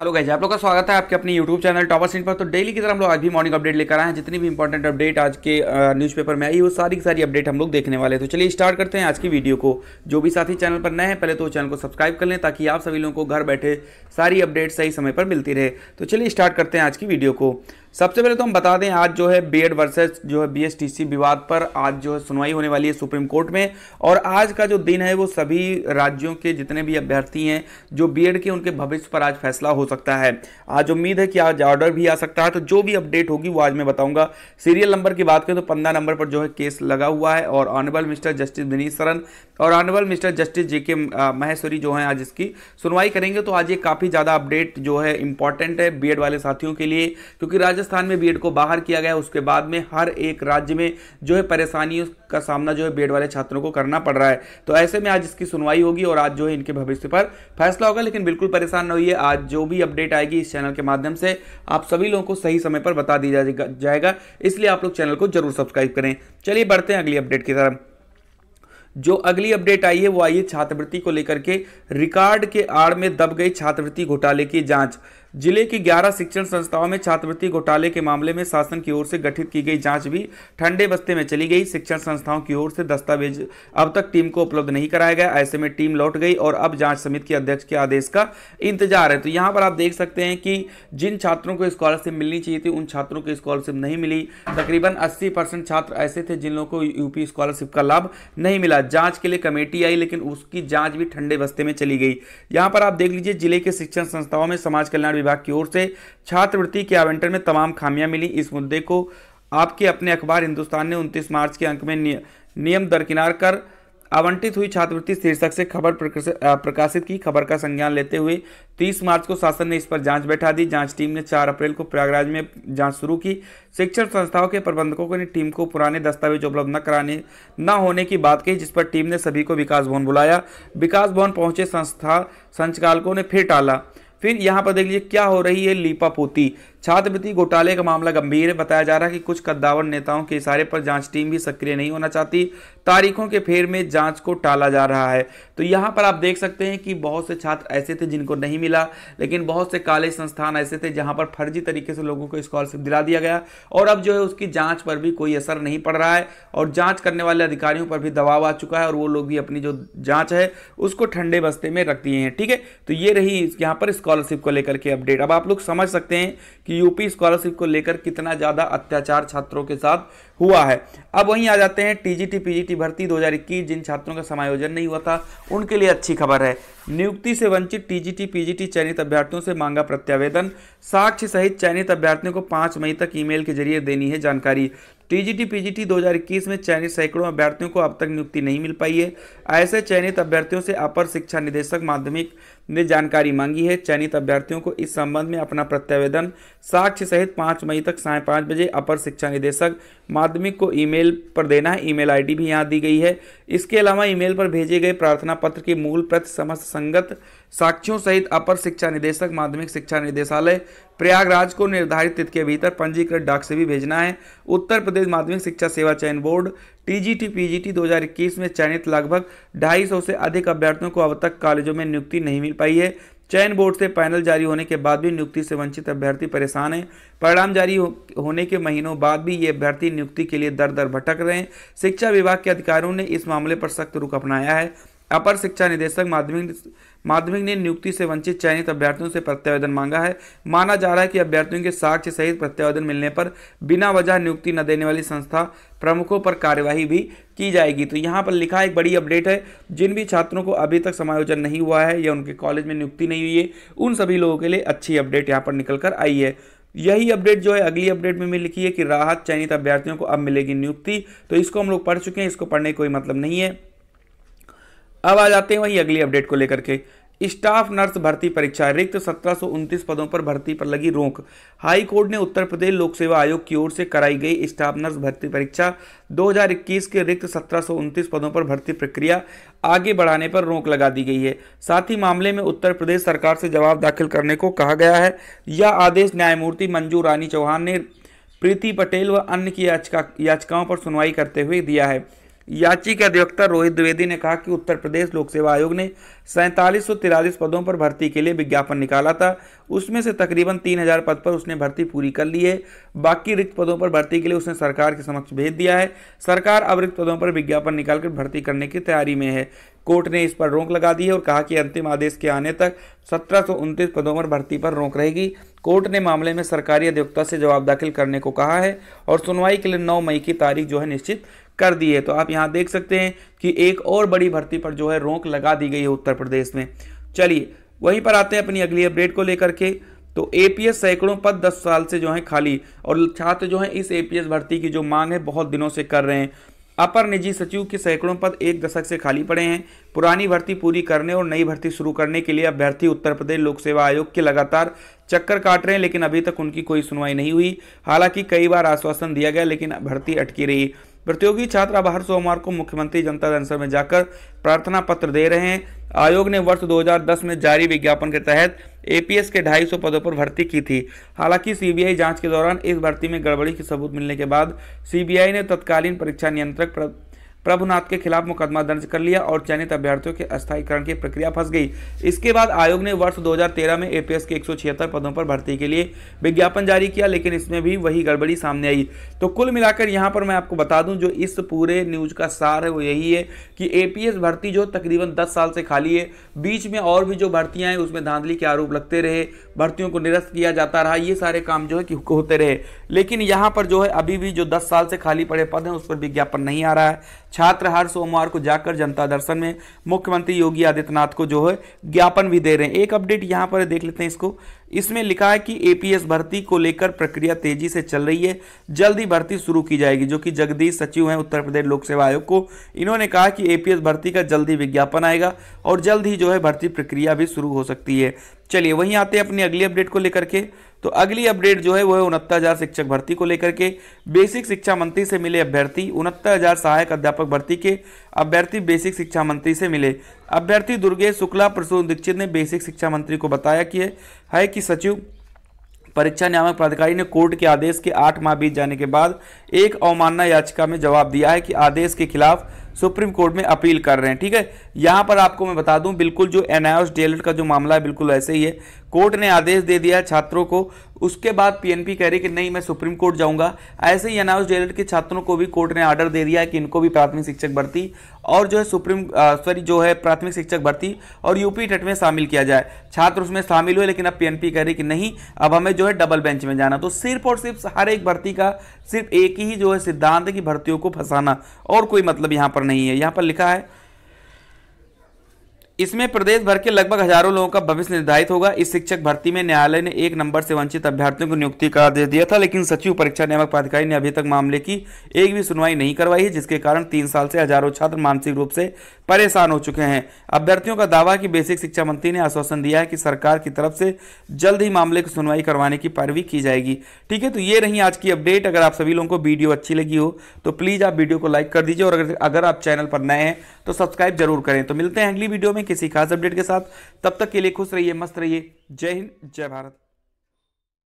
hello guys आप लोग का स्वागत है आपके अपने यूट्यूब चैनल टॉपर सिंह पर तो डेली की तरह हम लोग आज भी मॉर्निंग अपडेट लेकर आए हैं जितनी भी इंपॉर्टेंट अपडेट आज के न्यूज़पेपर में आई वो सारी की सारी अपडेट हम लोग देखने वाले हैं तो चलिए स्टार्ट करते हैं आज की वीडियो को जो भी साथी चैनल पर नए हैं पहले तो चैनल को सब्सक्राइब कर लें ताकि आप सभी लोगों को घर बैठे सारी अपडेट सही समय पर मिलती रहे तो चलिए स्टार्ट करते हैं आज की वीडियो को सबसे पहले तो हम बता दें आज जो है बीएड वर्सेस जो है बीएसटीसी विवाद पर आज जो है सुनवाई होने वाली है सुप्रीम कोर्ट में और आज का जो दिन है वो सभी राज्यों के जितने भी अभ्यर्थी हैं जो बीएड के उनके भविष्य पर आज फैसला हो सकता है आज उम्मीद है कि आज ऑर्डर भी आ सकता है तो जो भी अपडेट होगी वो आज मैं बताऊंगा सीरियल नंबर की बात करें तो पंद्रह नंबर पर जो है केस लगा हुआ है और honourable mister justice Vineet Saran और ऑनरेबल मिस्टर जस्टिस जे के महेश्वरी जो है आज इसकी सुनवाई करेंगे तो आज ये काफ़ी ज़्यादा अपडेट जो है इंपॉर्टेंट है बी वाले साथियों के लिए क्योंकि राज्य राजस्थान में बीएड को बाहर किया गया उसके बाद में हर एक राज्य में जो है परेशानियों का सामना जो है बीएड वाले छात्रों को करना पड़ रहा है तो ऐसे में आज इसकी सुनवाई होगी और आज जो है इनके भविष्य पर फैसला होगा लेकिन बिल्कुल परेशान न होइए आज जो भी अपडेट आएगी इस चैनल के माध्यम से आप सभी लोगों को सही समय पर बता दिया जाएगा इसलिए आप लोग चैनल को जरूर सब्सक्राइब करें चलिए बढ़ते हैं अगली अपडेट की तरफ जो अगली अपडेट आई है वो आई है छात्रवृत्ति को लेकर के रिकॉर्ड के आड़ में दब गई छात्रवृत्ति घोटाले की जांच जिले की 11 शिक्षण संस्थाओं में छात्रवृत्ति घोटाले के मामले में शासन की ओर से गठित की गई जांच भी ठंडे बस्ते में चली गई शिक्षण संस्थाओं की ओर से दस्तावेज अब तक टीम को उपलब्ध नहीं कराया गया ऐसे में टीम लौट गई और अब जांच समिति के अध्यक्ष के आदेश का इंतजार है तो यहाँ पर आप देख सकते हैं कि जिन छात्रों को स्कॉलरशिप मिलनी चाहिए थी उन छात्रों को स्कॉलरशिप नहीं मिली तकरीबन अस्सी छात्र ऐसे थे जिन लोगों को यूपी स्कॉलरशिप का लाभ नहीं मिला जाँच के लिए कमेटी आई लेकिन उसकी जाँच भी ठंडे बस्ते में चली गई यहाँ पर आप देख लीजिए जिले के शिक्षण संस्थाओं में समाज कल्याण विभाग की ओर से छात्रवृत्ति के आवंटन में तमाम खामियां मिली इस मुद्दे को आपके अपने अखबार हिंदुस्तान ने 29 मार्च के अंक में नियम दरकिनार कर आवंटित हुई छात्रवृत्ति शीर्षक से खबर प्रकाशित की खबर का संज्ञान लेते हुए 30 मार्च को शासन ने इस पर जांच बैठा दी जांच टीम ने 4 अप्रैल को प्रयागराज में जांच शुरू की शिक्षण संस्थाओं के प्रबंधकों ने टीम को पुराने दस्तावेज उपलब्ध न कराने न होने की बात कही जिस पर टीम ने सभी को विकास भवन बुलाया विकास भवन पहुंचे संस्था संचालकों ने फिर टाला फिर यहाँ पर देख लीजिए क्या हो रही है लीपापोती छात्रवृत्ति घोटाले का मामला गंभीर है बताया जा रहा है कि कुछ कद्दावर नेताओं के इशारे पर जांच टीम भी सक्रिय नहीं होना चाहती तारीखों के फेर में जांच को टाला जा रहा है तो यहाँ पर आप देख सकते हैं कि बहुत से छात्र ऐसे थे जिनको नहीं मिला लेकिन बहुत से कॉलेज संस्थान ऐसे थे जहाँ पर फर्जी तरीके से लोगों को स्कॉलरशिप दिला दिया गया और अब जो है उसकी जाँच पर भी कोई असर नहीं पड़ रहा है और जाँच करने वाले अधिकारियों पर भी दबाव आ चुका है और वो लोग भी अपनी जो जाँच है उसको ठंडे बस्ते में रख दिए हैं ठीक है तो ये रही यहाँ पर स्कॉलरशिप को लेकर के अपडेट अब आप लोग समझ सकते हैं कि यूपी स्कॉलरशिप को लेकर कितना ज़्यादा अत्याचार छात्रों के साथ हुआ है अब वहीं आ जाते हैं टीजीटी पीजीटी भर्ती 2021 जिन छात्रों का समायोजन नहीं हुआ था उनके लिए अच्छी खबर है नियुक्ति से वंचित टीजीटी पीजीटी चयनित अभ्यर्थियों से मांगा प्रत्यावेदन साक्ष्य सहित चयनित अभ्यर्थियों को पाँच मई तक ईमेल के जरिए देनी है जानकारी टीजीटी पीजीटी 2021 में चयनित सैकड़ों अभ्यर्थियों को अब तक नियुक्ति नहीं मिल पाई है ऐसे चयनित अभ्यर्थियों से अपर शिक्षा निदेशक माध्यमिक ने जानकारी मांगी है चयनित अभ्यर्थियों को इस संबंध में अपना प्रत्यावेदन साक्ष्य सहित पाँच मई तक साय पाँच बजे अपर शिक्षा निदेशक माध्यमिक को ईमेल पर देना है ईमेल आईडी भी यहाँ दी गई है इसके अलावा ईमेल पर भेजे गए प्रार्थना पत्र की मूल प्रति समस्त संगत साक्षियों सहित अपर शिक्षा निदेशक माध्यमिक शिक्षा निदेशालय प्रयागराज को निर्धारित तिथि के भीतर पंजीकृत डाक से भी भेजना है उत्तर प्रदेश माध्यमिक शिक्षा सेवा चयन बोर्ड टीजीटी पीजीटी 2021 में चयनित लगभग 250 से अधिक अभ्यर्थियों को अब तक कॉलेजों में नियुक्ति नहीं मिल पाई है चयन बोर्ड से पैनल जारी होने के बाद भी नियुक्ति से वंचित अभ्यर्थी परेशान हैं परिणाम जारी होने के महीनों बाद भी ये अभ्यर्थी नियुक्ति के लिए दर दर भटक रहे हैं शिक्षा विभाग के अधिकारियों ने इस मामले पर सख्त रुख अपनाया है अपर शिक्षा निदेशक माध्यमिक माध्यमिक ने नियुक्ति से वंचित चयनित अभ्यर्थियों से प्रत्यावेदन मांगा है माना जा रहा है कि अभ्यर्थियों के साक्ष्य सहित प्रत्यावेदन मिलने पर बिना वजह नियुक्ति न देने वाली संस्था प्रमुखों पर कार्यवाही भी की जाएगी तो यहाँ पर लिखा एक बड़ी अपडेट है जिन भी छात्रों को अभी तक समायोजन नहीं हुआ है या उनके कॉलेज में नियुक्ति नहीं हुई है उन सभी लोगों के लिए अच्छी अपडेट यहाँ पर निकल कर आई है यही अपडेट जो है अगली अपडेट में लिखी है कि राहत चयनित अभ्यर्थियों को अब मिलेगी नियुक्ति तो इसको हम लोग पढ़ चुके हैं इसको पढ़ने कोई मतलब नहीं है अब आ जाते हैं वहीं अगली अपडेट को लेकर के स्टाफ नर्स भर्ती परीक्षा रिक्त सत्रह पदों पर भर्ती पर लगी रोक हाई कोर्ट ने उत्तर प्रदेश लोक सेवा आयोग की ओर से कराई गई स्टाफ नर्स भर्ती परीक्षा 2021 के रिक्त सत्रह पदों पर भर्ती प्रक्रिया आगे बढ़ाने पर रोक लगा दी गई है साथ ही मामले में उत्तर प्रदेश सरकार से जवाब दाखिल करने को कहा गया है यह आदेश न्यायमूर्ति मंजू रानी चौहान ने प्रीति पटेल व अन्य की याचिका याचिकाओं पर सुनवाई करते हुए दिया है याची के अधिवक्ता रोहित द्विवेदी ने कहा कि उत्तर प्रदेश लोक सेवा आयोग ने सैंतालीस पदों पर भर्ती के लिए विज्ञापन निकाला था उसमें से तकरीबन 3000 पद पर उसने भर्ती पूरी कर ली है बाकी रिक्त पदों पर भर्ती के लिए उसने सरकार के समक्ष भेज दिया है सरकार अब रिक्त पदों पर विज्ञापन निकालकर भर्ती करने की तैयारी में है कोर्ट ने इस पर रोक लगा दी है और कहा कि अंतिम आदेश के आने तक सत्रह पदों पर भर्ती पर रोक रहेगी कोर्ट ने मामले में सरकारी अधिवक्ता से जवाब दाखिल करने को कहा है और सुनवाई के लिए नौ मई की तारीख जो है निश्चित कर दी है तो आप यहाँ देख सकते हैं कि एक और बड़ी भर्ती पर जो है रोक लगा दी गई है उत्तर प्रदेश में चलिए वहीं पर आते हैं अपनी अगली अपडेट को लेकर के तो एपीएस सैकड़ों पद 10 साल से जो है खाली और छात्र जो है इस एपीएस भर्ती की जो मांग है बहुत दिनों से कर रहे हैं अपर निजी सचिव के सैकड़ों पद एक दशक से खाली पड़े हैं पुरानी भर्ती पूरी करने और नई भर्ती शुरू करने के लिए अभ्यर्थी उत्तर प्रदेश लोक सेवा आयोग के लगातार चक्कर काट रहे हैं लेकिन अभी तक उनकी कोई सुनवाई नहीं हुई हालांकि कई बार आश्वासन दिया गया लेकिन भर्ती अटकी रही प्रतियोगी छात्रा बाहर सोमवार को मुख्यमंत्री जनता दंसर में जाकर प्रार्थना पत्र दे रहे हैं आयोग ने वर्ष 2010 में जारी विज्ञापन के तहत एपीएस के 250 पदों पर भर्ती की थी हालांकि सीबीआई जांच के दौरान इस भर्ती में गड़बड़ी के सबूत मिलने के बाद सीबीआई ने तत्कालीन परीक्षा नियंत्रक प्रभुनाथ के खिलाफ मुकदमा दर्ज कर लिया और चयनित अभ्यर्थियों के अस्थायीकरण की प्रक्रिया फंस गई इसके बाद आयोग ने वर्ष 2013 में एपीएस के एक पदों पर भर्ती के लिए विज्ञापन जारी किया लेकिन इसमें भी वही गड़बड़ी सामने आई तो कुल मिलाकर यहाँ पर मैं आपको बता दूँ जो इस पूरे न्यूज का सार है वो यही है कि ए भर्ती जो तकरीबन दस साल से खाली है बीच में और भी जो भर्तियां हैं उसमें धांधली के आरोप लगते रहे भर्तियों को निरस्त किया जाता रहा ये सारे काम जो है कि होते रहे लेकिन यहाँ पर जो है अभी भी जो दस साल से खाली पड़े पद हैं उस पर विज्ञापन नहीं आ रहा है छात्र हर सोमवार को जाकर जनता दर्शन में मुख्यमंत्री योगी आदित्यनाथ को जो है ज्ञापन भी दे रहे हैं एक अपडेट यहाँ पर देख लेते हैं इसको इसमें लिखा है कि एपीएस भर्ती को लेकर प्रक्रिया तेजी से चल रही है जल्द ही भर्ती शुरू की जाएगी जो कि जगदीश सचिव हैं उत्तर प्रदेश लोक सेवा आयोग को इन्होंने कहा कि एपीएस भर्ती का जल्द ही विज्ञापन आएगा और जल्द ही जो है भर्ती प्रक्रिया भी शुरू हो सकती है चलिए वहीं आते हैं अपनी अगली अपडेट को लेकर के तो अगली अपडेट जो है वह उनहत्तर हज़ार शिक्षक भर्ती को लेकर के बेसिक शिक्षा मंत्री से मिले अभ्यर्थी उनहत्तर हज़ार सहायक अध्यापक भर्ती के अभ्यर्थी बेसिक शिक्षा मंत्री से मिले अभ्यर्थी दुर्गेश शुक्ला प्रसून दीक्षित ने बेसिक शिक्षा मंत्री को बताया कि है कि सचिव परीक्षा नियामक प्राधिकारी ने कोर्ट के आदेश के आठ माह बीत जाने के बाद एक अवमानना याचिका में जवाब दिया है कि आदेश के खिलाफ सुप्रीम कोर्ट में अपील कर रहे हैं ठीक है यहाँ पर आपको मैं बता दूँ बिल्कुल जो एनआईओस डेलट का जो मामला है बिल्कुल ऐसे ही है कोर्ट ने आदेश दे दिया छात्रों को उसके बाद पीएनपी कह रही कि नहीं मैं सुप्रीम कोर्ट जाऊंगा ऐसे ही अनाउंस डेलट के छात्रों को भी कोर्ट ने ऑर्डर दे दिया है कि इनको भी प्राथमिक शिक्षक भर्ती और जो है सुप्रीम सॉरी जो है प्राथमिक शिक्षक भर्ती और यूपी टेट e में शामिल किया जाए छात्र उसमें शामिल हुए लेकिन अब पी कह रही कि नहीं अब हमें जो है डबल बेंच में जाना तो सिर्फ और सिर्फ हर एक भर्ती का सिर्फ एक ही जो है सिद्धांत है कि भर्तियों को फंसाना और कोई मतलब यहाँ पर नहीं है यहाँ पर लिखा है इसमें प्रदेश भर के लगभग हजारों लोगों का भविष्य निर्धारित होगा इस शिक्षक भर्ती में न्यायालय ने एक नंबर से वंचित अभ्यर्थियों को नियुक्ति का आदेश दिया था लेकिन सचिव परीक्षा नियामक प्राधिकारी ने अभी तक मामले की एक भी सुनवाई नहीं करवाई है जिसके कारण तीन साल से हजारों छात्र मानसिक रूप से परेशान हो चुके हैं अभ्यर्थियों का दावा कि बेसिक शिक्षा मंत्री ने आश्वासन दिया है कि सरकार की तरफ से जल्द ही मामले की सुनवाई करवाने की पैरवी की जाएगी ठीक है तो ये रही आज की अपडेट अगर आप सभी लोगों को वीडियो अच्छी लगी हो तो प्लीज़ आप वीडियो को लाइक कर दीजिए और अगर आप चैनल पर नए हैं तो सब्सक्राइब जरूर करें तो मिलते हैं अगली वीडियो में किसी खास अपडेट के साथ तब तक के लिए खुश रहिए मस्त रहिए जय हिंद जय भारत